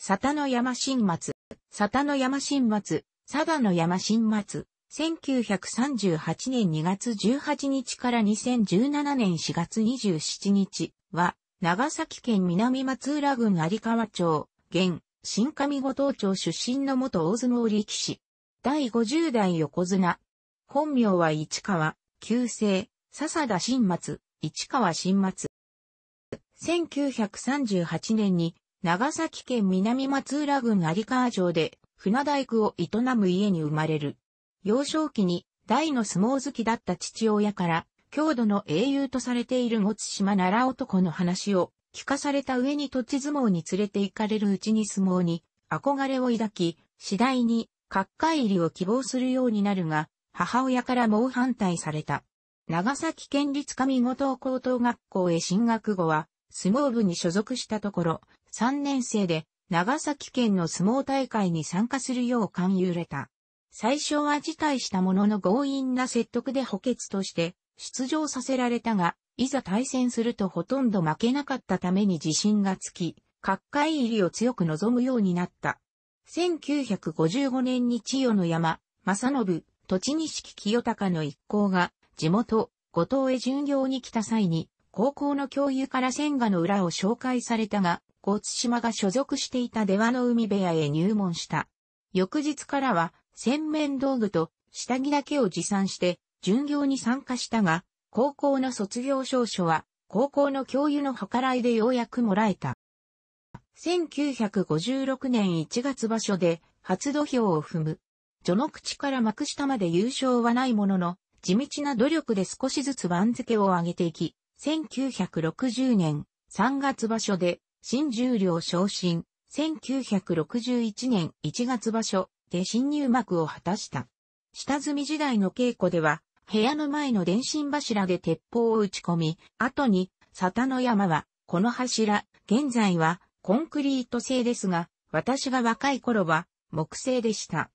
佐田の山新松、佐田の山新松、佐田の山新松、1938年2月18日から2017年4月27日は、長崎県南松浦郡有川町、現、新上五島町出身の元大相撲力士。第50代横綱。本名は市川、旧姓、笹田新松、市川新松。1938年に長崎県南松浦郡有川城で船大工を営む家に生まれる。幼少期に大の相撲好きだった父親から、郷土の英雄とされている持島奈良男の話を聞かされた上に土地相撲に連れて行かれるうちに相撲に憧れを抱き、次第に各界入りを希望するようになるが、母親から猛反対された。長崎県立上五島高等学校へ進学後は、相撲部に所属したところ、3年生で長崎県の相撲大会に参加するよう勧誘れた。最初は辞退したものの強引な説得で補欠として出場させられたが、いざ対戦するとほとんど負けなかったために自信がつき、各界入りを強く望むようになった。1955年に千代の山、正信、栃木清高の一行が、地元、五島へ巡業に来た際に、高校の教諭から千賀の裏を紹介されたが、大津島が所属していた出羽の海部屋へ入門した。翌日からは、洗面道具と下着だけを持参して、巡業に参加したが、高校の卒業証書は、高校の教諭の計らいでようやくもらえた。1956年1月場所で、初土俵を踏む。序の口から幕下まで優勝はないものの、地道な努力で少しずつ番付を上げていき、1960年3月場所で新十両昇進、1961年1月場所で新入幕を果たした。下積み時代の稽古では、部屋の前の電信柱で鉄砲を打ち込み、後に、佐田の山は、この柱、現在は、コンクリート製ですが、私が若い頃は、木製でした。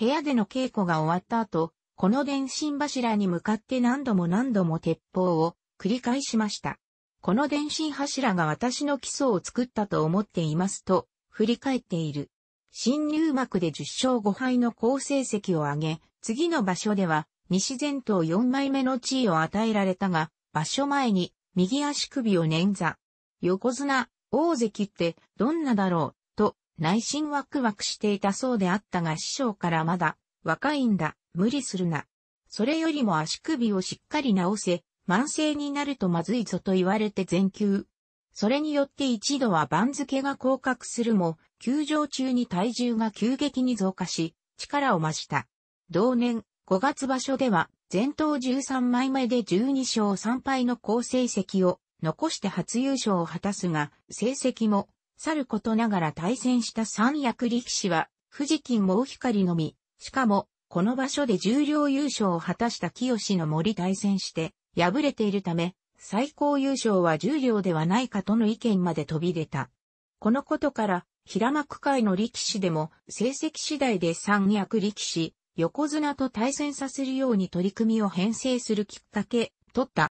部屋での稽古が終わった後、この電信柱に向かって何度も何度も鉄砲を繰り返しました。この電信柱が私の基礎を作ったと思っていますと、振り返っている。新入幕で10勝5敗の好成績を挙げ、次の場所では、西前頭4枚目の地位を与えられたが、場所前に、右足首を捻挫。横綱、大関ってどんなだろう、と内心ワクワクしていたそうであったが師匠からまだ若いんだ、無理するな。それよりも足首をしっかり治せ、慢性になるとまずいぞと言われて全休。それによって一度は番付が降格するも、休場中に体重が急激に増加し、力を増した。同年、5月場所では、前頭13枚目で12勝3敗の好成績を残して初優勝を果たすが、成績も、去ることながら対戦した三役力士は、富士金も光のみ、しかも、この場所で重量優勝を果たした清の森対戦して、敗れているため、最高優勝は重量ではないかとの意見まで飛び出た。このことから、平幕界の力士でも成績次第で三役力士、横綱と対戦させるように取り組みを編成するきっかけ、取った。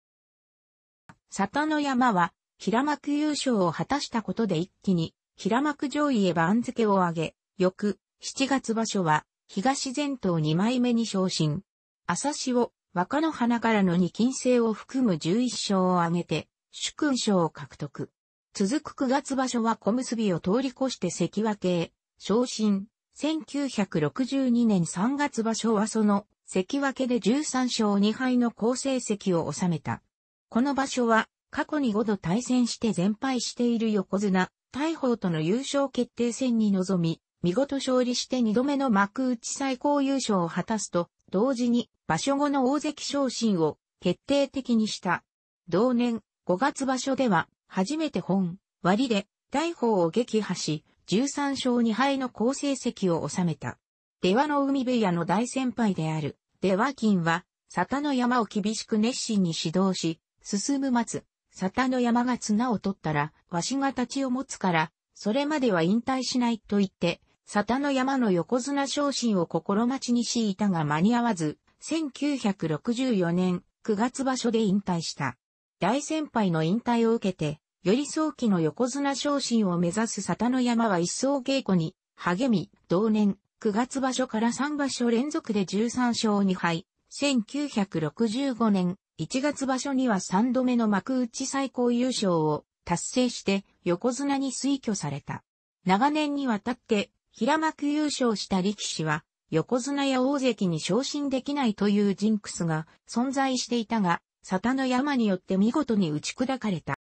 里の山は、平幕優勝を果たしたことで一気に、平幕上位へ番付を上げ、翌、7月場所は、東前頭2枚目に昇進。朝を、若の花からの二金星を含む11勝を挙げて、主勲賞を獲得。続く9月場所は小結を通り越して関脇へ、昇進。1962年3月場所はその関脇で13勝2敗の好成績を収めた。この場所は過去に5度対戦して全敗している横綱、大鵬との優勝決定戦に臨み、見事勝利して2度目の幕内最高優勝を果たすと、同時に場所後の大関昇進を決定的にした。同年5月場所では初めて本割で大砲を撃破し13勝2敗の好成績を収めた。出羽の海部屋の大先輩である出羽金は佐田の山を厳しく熱心に指導し、進む松、沙田の山が綱を取ったら、わしが立ちを持つから、それまでは引退しないと言って、佐汰の山の横綱昇進を心待ちにしいたが間に合わず、1964年9月場所で引退した。大先輩の引退を受けて、より早期の横綱昇進を目指す里の山は一層稽古に励み、同年9月場所から3場所連続で13勝2敗、1965年1月場所には3度目の幕内最高優勝を達成して横綱に推挙された。長年にわたって平幕優勝した力士は、横綱や大関に昇進できないというジンクスが存在していたが、沙汰の山によって見事に打ち砕かれた。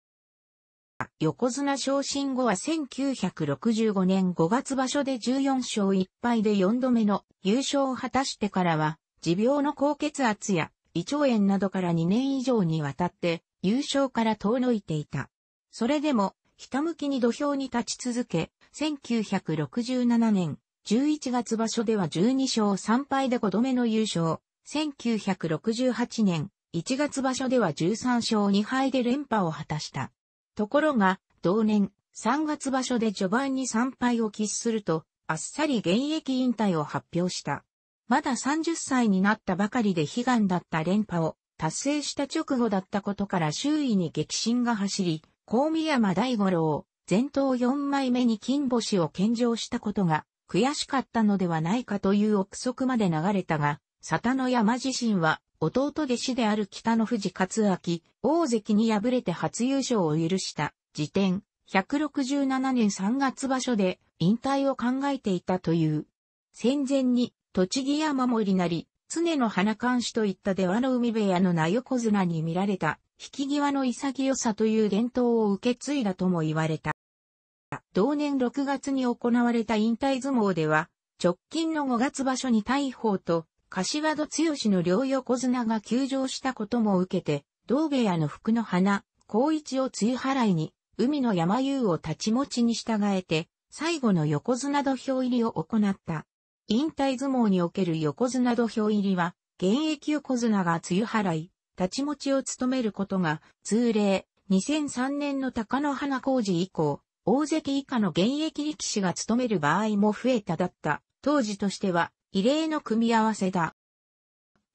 横綱昇進後は1965年5月場所で14勝1敗で4度目の優勝を果たしてからは、持病の高血圧や胃腸炎などから2年以上にわたって優勝から遠のいていた。それでも、ひたむきに土俵に立ち続け、1967年、11月場所では12勝3敗で5度目の優勝。1968年、1月場所では13勝2敗で連覇を果たした。ところが、同年、3月場所で序盤に3敗を喫すると、あっさり現役引退を発表した。まだ30歳になったばかりで悲願だった連覇を達成した直後だったことから周囲に激震が走り、高見山大五郎、前頭4枚目に金星を献上したことが悔しかったのではないかという憶測まで流れたが、佐田の山自身は弟弟子である北の富士勝明、大関に敗れて初優勝を許した時点、167年3月場所で引退を考えていたという。戦前に栃木山森なり、常の花監視といった出羽の海部屋の名横綱に見られた引き際の潔さという伝統を受け継いだとも言われた。同年6月に行われた引退相撲では、直近の5月場所に大鵬と、柏戸剛の両横綱が休場したことも受けて、同部屋の福の花、高一を梅雨払いに、海の山優を立ち持ちに従えて、最後の横綱土俵入りを行った。引退相撲における横綱土俵入りは、現役横綱が梅雨払い、立ち持ちを務めることが通例、2003年の高野花工事以降、大関以下の現役力士が務める場合も増えただった、当時としては異例の組み合わせだ。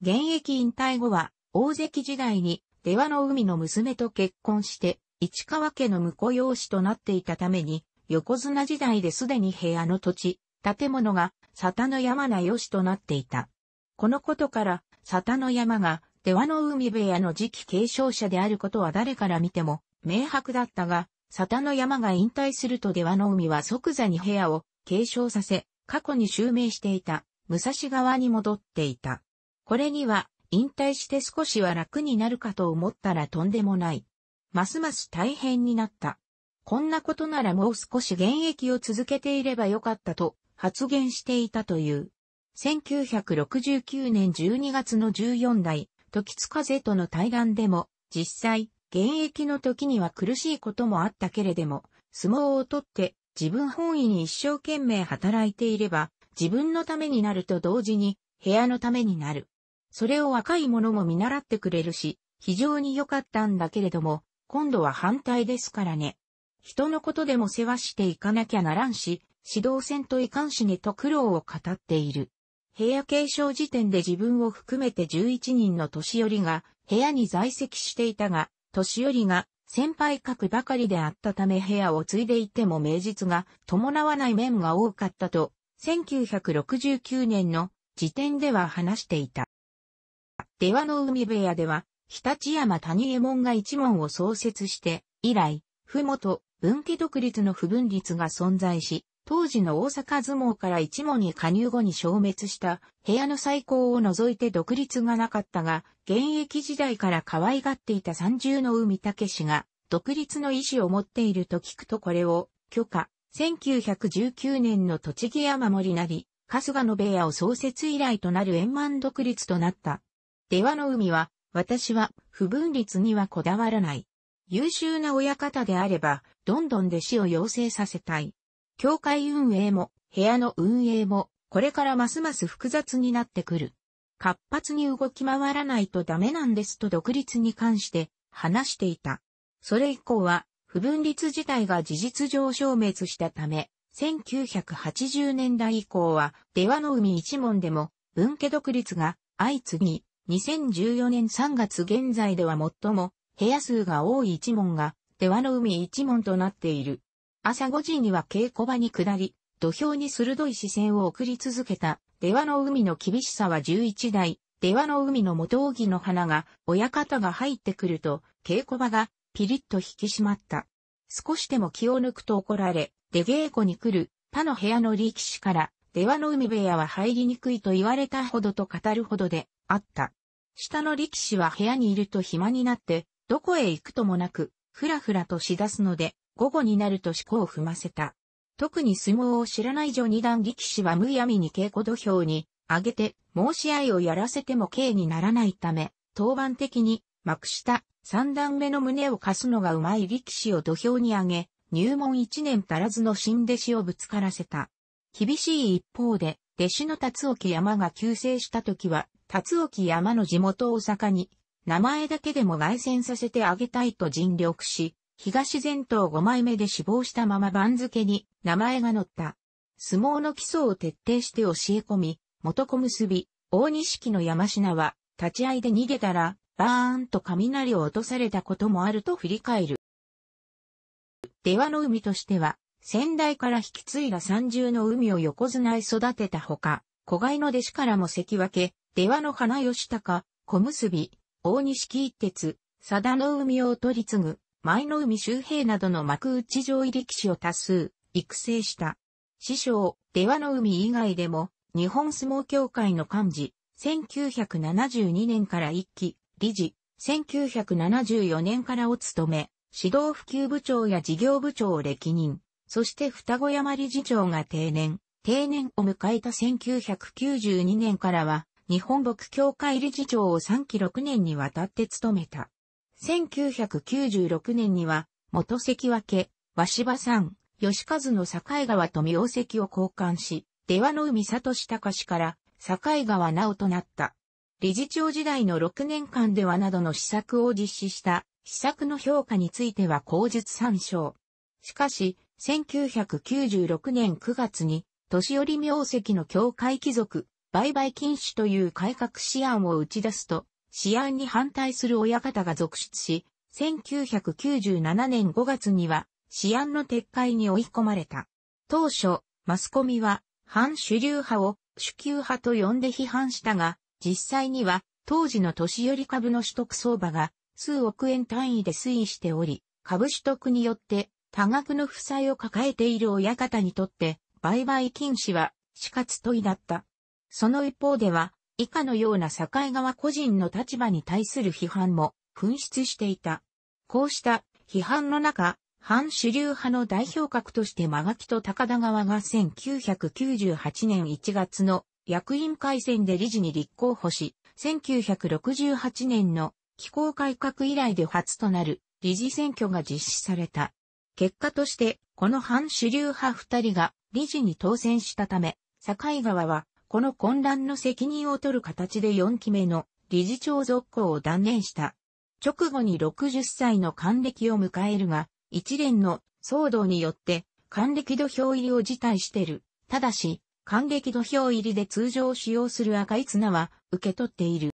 現役引退後は、大関時代に、出羽の海の娘と結婚して、市川家の婿養子となっていたために、横綱時代ですでに部屋の土地、建物が、佐田の山名義となっていた。このことから、佐田の山が、出羽の海部屋の次期継承者であることは誰から見ても明白だったが、佐田の山が引退すると出羽の海は即座に部屋を継承させ、過去に襲名していた武蔵側に戻っていた。これには引退して少しは楽になるかと思ったらとんでもない。ますます大変になった。こんなことならもう少し現役を続けていればよかったと発言していたという。1969年12月の14代時津風との対談でも、実際、現役の時には苦しいこともあったけれども、相撲を取って自分本位に一生懸命働いていれば、自分のためになると同時に、部屋のためになる。それを若い者も見習ってくれるし、非常に良かったんだけれども、今度は反対ですからね。人のことでも世話していかなきゃならんし、指導戦といかんしねと苦労を語っている。部屋継承時点で自分を含めて11人の年寄りが部屋に在籍していたが、年寄りが先輩格ばかりであったため部屋を継いでいても名実が伴わない面が多かったと、1969年の時点では話していた。出羽の海部屋では、日立山谷右衛門が一門を創設して、以来、ふもと、分家独立の不分立が存在し、当時の大阪相撲から一門に加入後に消滅した部屋の最高を除いて独立がなかったが、現役時代から可愛がっていた三重の海武氏が独立の意思を持っていると聞くとこれを許可。1919年の栃木山森なり、春日野部屋を創設以来となる円満独立となった。出羽の海は、私は不分立にはこだわらない。優秀な親方であれば、どんどん弟子を養成させたい。教会運営も、部屋の運営も、これからますます複雑になってくる。活発に動き回らないとダメなんですと独立に関して話していた。それ以降は、不分立自体が事実上消滅したため、1980年代以降は、出羽の海一門でも、分家独立が相次ぎ、2014年3月現在では最も、部屋数が多い一門が、出羽の海一門となっている。朝5時には稽古場に下り、土俵に鋭い視線を送り続けた、出羽の海の厳しさは11代、出羽の海の元義の花が、親方が入ってくると、稽古場が、ピリッと引き締まった。少しでも気を抜くと怒られ、出稽古に来る、他の部屋の力士から、出羽の海部屋は入りにくいと言われたほどと語るほどで、あった。下の力士は部屋にいると暇になって、どこへ行くともなく、ふらふらとしだすので、午後になると思考を踏ませた。特に相撲を知らない女二段力士はむやみに稽古土俵に上げて、申し合いをやらせても刑にならないため、当番的に幕下三段目の胸を貸すのがうまい力士を土俵に上げ、入門一年足らずの新弟子をぶつからせた。厳しい一方で、弟子の辰沖山が急成した時は、辰沖山の地元大阪に、名前だけでも外旋させてあげたいと尽力し、東前頭5枚目で死亡したまま番付に名前が載った。相撲の基礎を徹底して教え込み、元小結、大錦の山品は、立ち合いで逃げたら、バーンと雷を落とされたこともあると振り返る。出羽の海としては、先代から引き継いだ三重の海を横綱へ育てたほか、子飼いの弟子からも関分け、出羽の花吉高、小結、大錦一徹、佐田の海を取り継ぐ、前の海周平などの幕内上位力士を多数、育成した。師匠、出羽の海以外でも、日本相撲協会の幹事、1972年から一期、理事、1974年からを務め、指導普及部長や事業部長を歴任、そして双子山理事長が定年、定年を迎えた1992年からは、日本牧協会理事長を3期6年にわたって務めた。1996年には、元関脇、鷲場さん、吉和の境川と名跡を交換し、出羽の海里隆から境川直となった。理事長時代の6年間ではなどの施策を実施した施策の評価については口述参照。しかし、1996年9月に、年寄り名跡の教会貴族、売買禁止という改革試案を打ち出すと、試案に反対する親方が続出し、1997年5月には、試案の撤回に追い込まれた。当初、マスコミは、反主流派を主級派と呼んで批判したが、実際には、当時の年寄り株の取得相場が、数億円単位で推移しており、株取得によって、多額の負債を抱えている親方にとって、売買禁止は死活問いだった。その一方では、以下のような境川個人の立場に対する批判も噴出していた。こうした批判の中、反主流派の代表格として間垣と高田川が1998年1月の役員改選で理事に立候補し、1968年の機構改革以来で初となる理事選挙が実施された。結果として、この反主流派二人が理事に当選したため、境川はこの混乱の責任を取る形で4期目の理事長続行を断念した。直後に60歳の還暦を迎えるが、一連の騒動によって還暦土俵入りを辞退してる。ただし、還暦土俵入りで通常使用する赤い綱は受け取っている。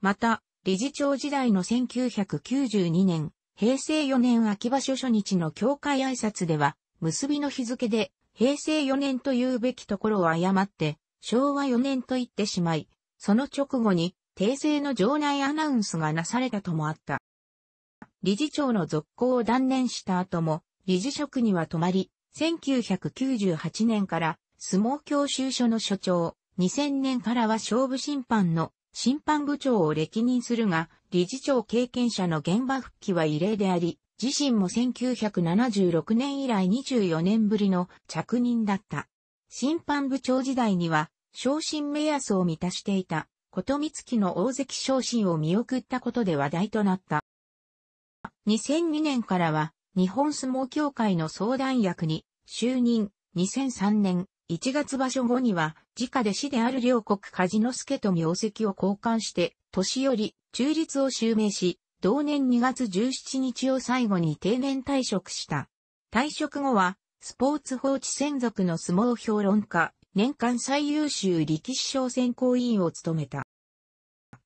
また、理事長時代の1992年、平成4年秋場所初日の協会挨拶では、結びの日付で平成4年と言うべきところを誤って、昭和4年と言ってしまい、その直後に、訂正の場内アナウンスがなされたともあった。理事長の続行を断念した後も、理事職には止まり、1998年から相撲教習所の所長、2000年からは勝負審判の審判部長を歴任するが、理事長経験者の現場復帰は異例であり、自身も1976年以来24年ぶりの着任だった。審判部長時代には、昇進目安を満たしていた、ことみつきの大関昇進を見送ったことで話題となった。2002年からは、日本相撲協会の相談役に、就任、2003年、1月場所後には、自家弟子である両国梶之助と名跡を交換して、年寄り、中立を襲名し、同年2月17日を最後に定年退職した。退職後は、スポーツ報知専属の相撲評論家、年間最優秀力士賞選考委員を務めた。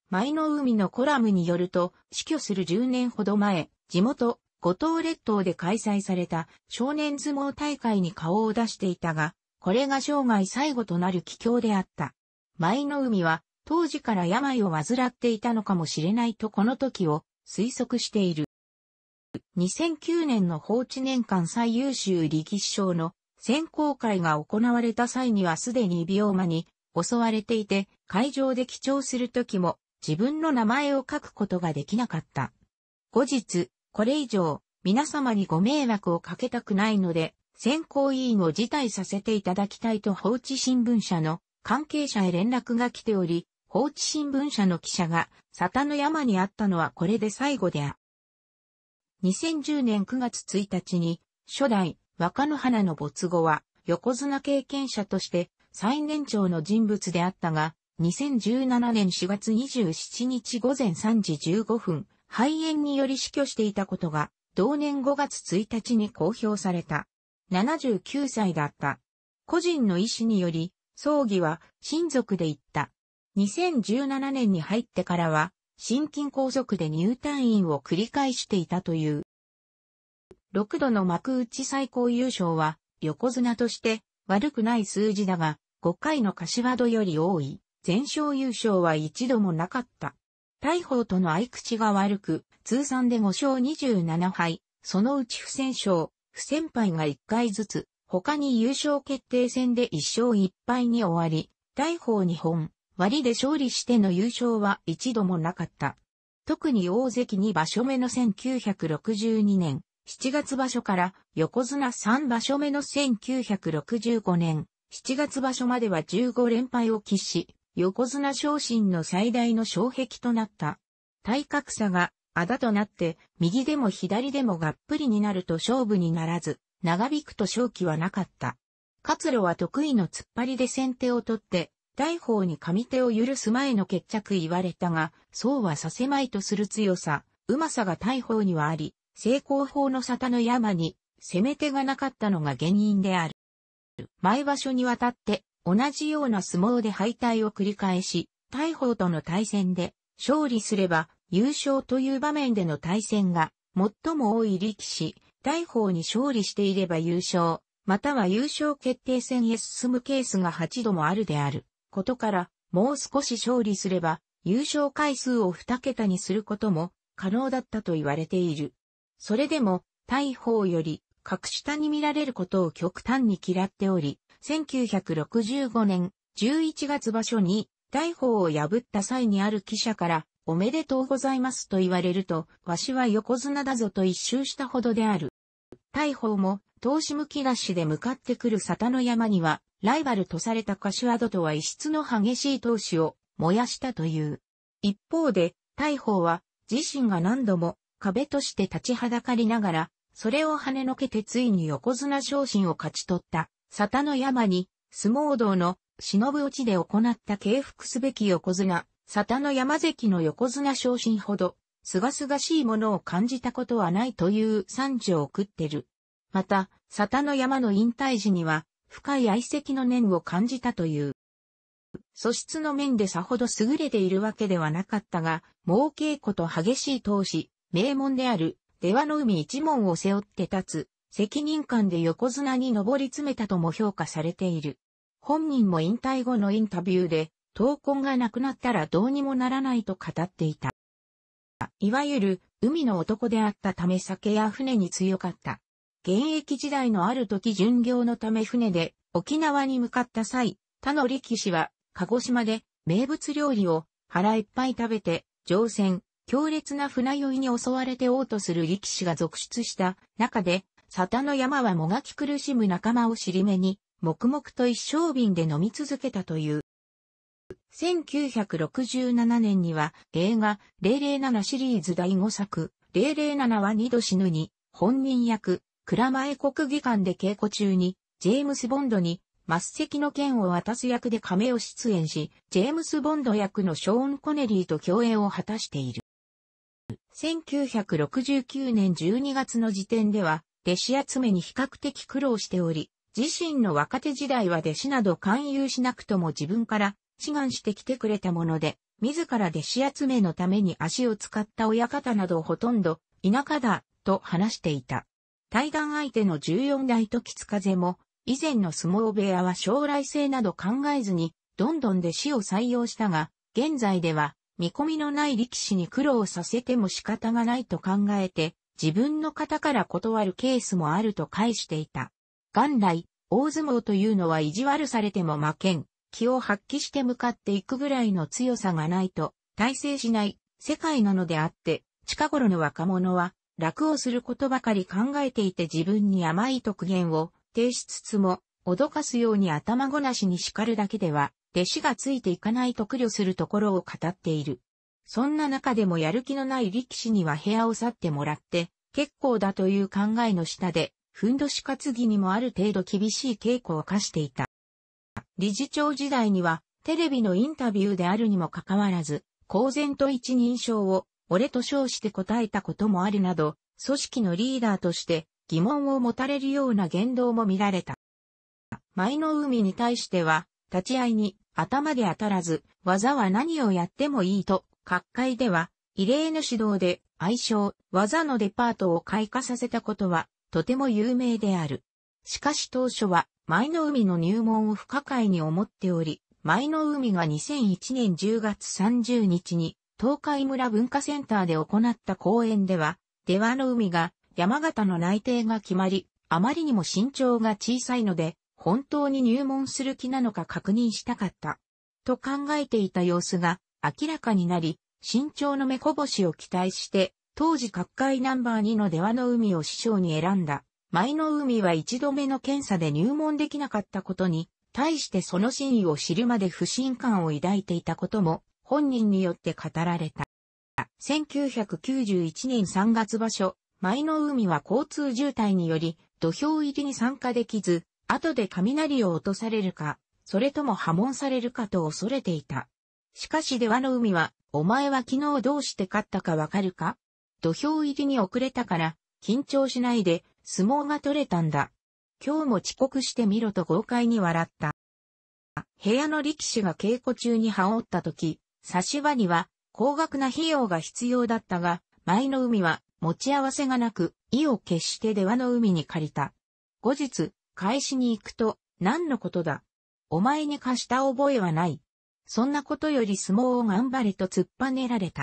前の海のコラムによると、死去する10年ほど前、地元、五島列島で開催された少年相撲大会に顔を出していたが、これが生涯最後となる帰況であった。舞の海は当時から病を患っていたのかもしれないとこの時を推測している。2009年の放置年間最優秀力士賞の選考会が行われた際にはすでにビオマに襲われていて、会場で記帳するときも自分の名前を書くことができなかった。後日、これ以上、皆様にご迷惑をかけたくないので、選考委員を辞退させていただきたいと放置新聞社の関係者へ連絡が来ており、放置新聞社の記者が、サタの山にあったのはこれで最後であ。2010年9月1日に、初代、若野花の没後は、横綱経験者として最年長の人物であったが、2017年4月27日午前3時15分、肺炎により死去していたことが、同年5月1日に公表された。79歳だった。個人の意思により、葬儀は親族で行った。2017年に入ってからは、心筋梗塞で入退院を繰り返していたという。6度の幕内最高優勝は、横綱として悪くない数字だが、5回の柏戸より多い、全勝優勝は一度もなかった。大鵬との相口が悪く、通算で5勝27敗、そのうち不戦勝、不戦敗が1回ずつ、他に優勝決定戦で1勝1敗に終わり、大鵬2本、割で勝利しての優勝は一度もなかった。特に大関2場所目の1962年7月場所から横綱3場所目の1965年7月場所までは15連敗を喫し、横綱昇進の最大の障壁となった。体格差があだとなって、右でも左でもがっぷりになると勝負にならず、長引くと勝機はなかった。活路は得意の突っ張りで先手を取って、来訪に上手を許す前の決着言われたが、そうはさせまいとする強さ、うまさが大砲にはあり、成功法の沙汰の山に、攻め手がなかったのが原因である。前場所にわたって、同じような相撲で敗退を繰り返し、大砲との対戦で、勝利すれば、優勝という場面での対戦が、最も多い力士、大砲に勝利していれば優勝、または優勝決定戦へ進むケースが8度もあるである。ことから、もう少し勝利すれば、優勝回数を2桁にすることも可能だったと言われている。それでも、大砲より、格下に見られることを極端に嫌っており、1965年11月場所に大砲を破った際にある記者から、おめでとうございますと言われると、わしは横綱だぞと一周したほどである。大砲も投資向き出しで向かってくる沙田の山には、ライバルとされた柏戸とは異質の激しい投資を燃やしたという。一方で、大砲は自身が何度も壁として立ちはだかりながら、それを跳ねのけてついに横綱昇進を勝ち取った、沙田の山に、相撲道の忍ぶ落ちで行った敬服すべき横綱、沙田の山関の横綱昇進ほど、すがすがしいものを感じたことはないという賛辞を送ってる。また、沙田の山の引退時には、深い愛席の念を感じたという。素質の面でさほど優れているわけではなかったが、猛稽古と激しい闘志、名門である、出羽の海一門を背負って立つ、責任感で横綱に上り詰めたとも評価されている。本人も引退後のインタビューで、闘魂がなくなったらどうにもならないと語っていた。いわゆる海の男であったため酒や船に強かった。現役時代のある時巡業のため船で沖縄に向かった際、他の力士は鹿児島で名物料理を腹いっぱい食べて乗船、強烈な船酔いに襲われて嘔吐する力士が続出した中で、沙汰の山はもがき苦しむ仲間を尻目に、黙々と一生瓶で飲み続けたという。1967年には映画007シリーズ第5作007は二度死ぬに本人役蔵前国技館で稽古中にジェームス・ボンドに末席の剣を渡す役で亀を出演し、ジェームス・ボンド役のショーン・コネリーと共演を果たしている。1969年12月の時点では、弟子集めに比較的苦労しており、自身の若手時代は弟子など勧誘しなくとも自分から志願してきてくれたもので、自ら弟子集めのために足を使った親方などほとんど田舎だと話していた。対談相手の14代時津風も、以前の相撲部屋は将来性など考えずに、どんどん弟子を採用したが、現在では、見込みのない力士に苦労させても仕方がないと考えて、自分の方から断るケースもあると返していた。元来、大相撲というのは意地悪されても負けん、気を発揮して向かっていくぐらいの強さがないと、体制しない世界なのであって、近頃の若者は、楽をすることばかり考えていて自分に甘い特言を呈しつつも、脅かすように頭ごなしに叱るだけでは、弟子がついていかないと苦慮するところを語っている。そんな中でもやる気のない力士には部屋を去ってもらって、結構だという考えの下で、ふんどし担ぎにもある程度厳しい稽古を課していた。理事長時代には、テレビのインタビューであるにもかかわらず、公然と一人称を、俺と称して答えたこともあるなど、組織のリーダーとして疑問を持たれるような言動も見られた。舞の海に対しては、立ち会いに頭で当たらず、技は何をやってもいいと、各界では、異例の指導で、愛称、技のデパートを開花させたことは、とても有名である。しかし当初は、舞の海の入門を不可解に思っており、舞の海が2001年10月30日に東海村文化センターで行った講演では、出羽の海が山形の内定が決まり、あまりにも身長が小さいので、本当に入門する気なのか確認したかった。と考えていた様子が明らかになり、身長の目こぼしを期待して、当時各界ナンバー2の出羽の海を師匠に選んだ。舞の海は一度目の検査で入門できなかったことに、対してその真意を知るまで不信感を抱いていたことも、本人によって語られた。1991年3月場所、舞の海は交通渋滞により、土俵入りに参加できず、後で雷を落とされるか、それとも破門されるかと恐れていた。しかし出羽の海は、お前は昨日どうして勝ったかわかるか土俵入りに遅れたから、緊張しないで、相撲が取れたんだ。今日も遅刻してみろと豪快に笑った。部屋の力士が稽古中に羽織った時、差し場には高額な費用が必要だったが、前の海は持ち合わせがなく、意を決して出羽の海に借りた。後日、返しに行くと、何のことだ。お前に貸した覚えはない。そんなことより相撲を頑張れと突っぱねられた。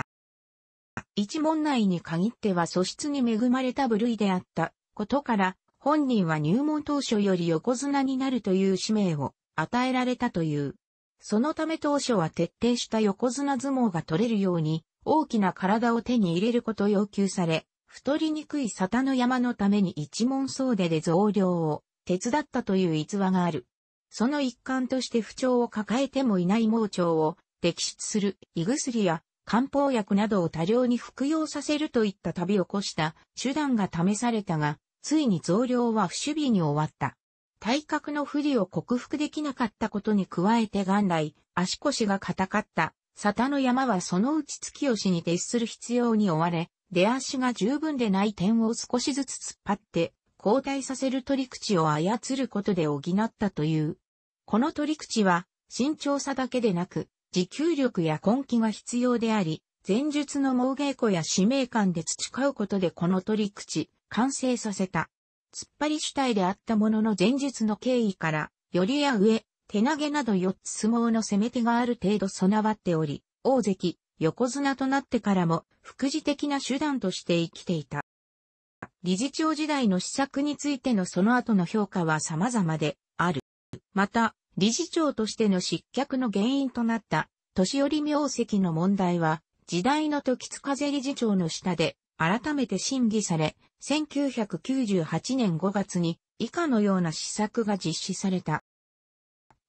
一問内に限っては素質に恵まれた部類であった。ことから、本人は入門当初より横綱になるという使命を与えられたという。そのため当初は徹底した横綱相撲が取れるように、大きな体を手に入れること要求され、太りにくい沙汰の山のために一門総出で増量を手伝ったという逸話がある。その一環として不調を抱えてもいない盲腸を摘出する胃薬や漢方薬などを多量に服用させるといった旅を起こした手段が試されたが、ついに増量は不守備に終わった。体格の不利を克服できなかったことに加えて元来、足腰が硬かった、沙汰の山はそのうち月しに徹する必要に追われ、出足が十分でない点を少しずつ突っ張って、交代させる取り口を操ることで補ったという。この取り口は、慎重さだけでなく、持久力や根気が必要であり、前述の猛稽古や使命感で培うことでこの取り口、完成させた。突っ張り主体であったものの前述の経緯から、よりや上、手投げなど四つ相撲の攻め手がある程度備わっており、大関、横綱となってからも、副次的な手段として生きていた。理事長時代の施策についてのその後の評価は様々である。また、理事長としての失脚の原因となった、年寄り名跡の問題は、時代の時津風理事長の下で、改めて審議され、1998年5月に以下のような施策が実施された。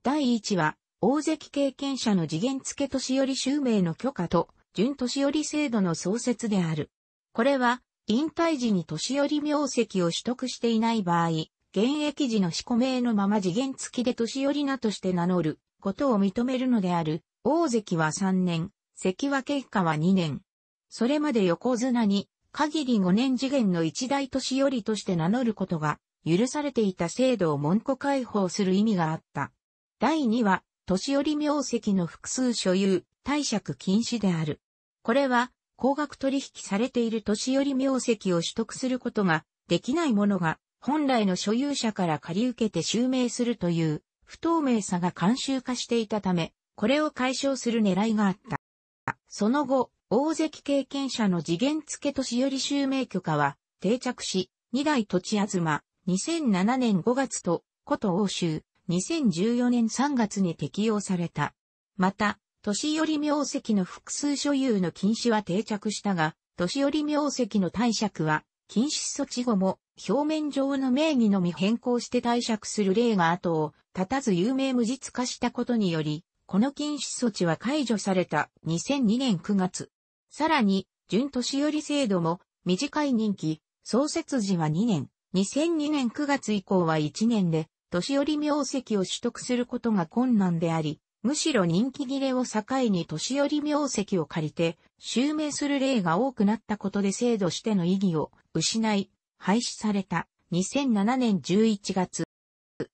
第1は、大関経験者の次元付年寄り襲名の許可と、準年寄制度の創設である。これは、引退時に年寄り名跡を取得していない場合、現役時の四股名のまま次元付きで年寄り名として名乗ることを認めるのである。大関は3年、関脇以下は2年。それまで横綱に限り5年次元の一大都市りとして名乗ることが許されていた制度を門戸解放する意味があった。第2は、年寄り名跡の複数所有、貸借禁止である。これは、高額取引されている年寄り名跡を取得することができないものが、本来の所有者から借り受けて襲名するという、不透明さが慣習化していたため、これを解消する狙いがあった。その後、大関経験者の次元付年寄り襲名許可は定着し、二代土地ま、2007年5月と、古都欧州、2014年3月に適用された。また、年寄り名跡の複数所有の禁止は定着したが、年寄り名跡の貸借は、禁止措置後も、表面上の名義のみ変更して貸借する例が後を絶たず有名無実化したことにより、この禁止措置は解除された2002年9月、さらに、準年寄制度も短い任期、創設時は2年、2002年9月以降は1年で、年寄り名跡を取得することが困難であり、むしろ人気切れを境に年寄り名跡を借りて、襲名する例が多くなったことで制度しての意義を失い、廃止された2007年11月。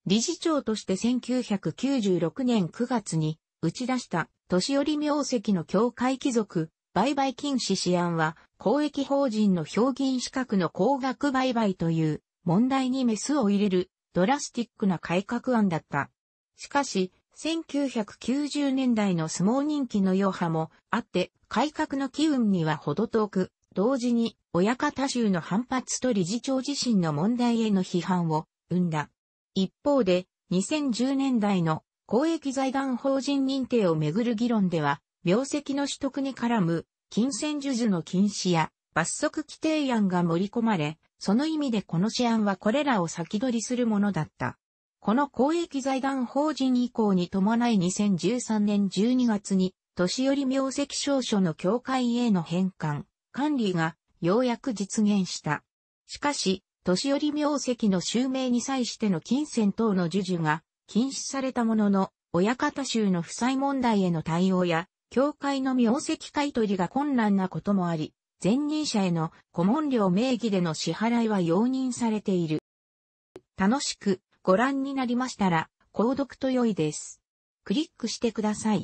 理事長として1996年9月に打ち出した年寄り名跡の協会貴族売買禁止試案は、公益法人の評議員資格の高額売買という問題にメスを入れるドラスティックな改革案だった。しかし、1990年代の相撲人気の余波もあって、改革の機運には程遠く、同時に親方衆の反発と理事長自身の問題への批判を生んだ。一方で、2010年代の公益財団法人認定をめぐる議論では、名跡の取得に絡む、金銭授受の禁止や、罰則規定案が盛り込まれ、その意味でこの試案はこれらを先取りするものだった。この公益財団法人以降に伴い2013年12月に、年寄り名跡証書の協会への返還、管理が、ようやく実現した。しかし、年寄り名跡の襲名に際しての金銭等の授受が禁止されたものの、親方衆の負債問題への対応や、教会の名跡買取が困難なこともあり、前任者への顧問料名義での支払いは容認されている。楽しくご覧になりましたら、購読と良いです。クリックしてください。